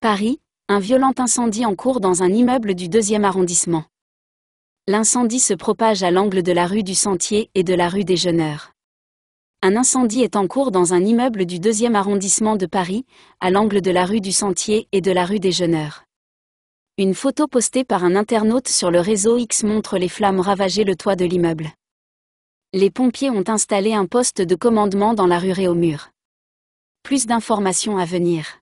Paris, un violent incendie en cours dans un immeuble du 2e arrondissement. L'incendie se propage à l'angle de la rue du Sentier et de la rue des Jeuneurs. Un incendie est en cours dans un immeuble du 2e arrondissement de Paris, à l'angle de la rue du Sentier et de la rue des Jeuneurs. Une photo postée par un internaute sur le réseau X montre les flammes ravager le toit de l'immeuble. Les pompiers ont installé un poste de commandement dans la rue Réaumur. Plus d'informations à venir.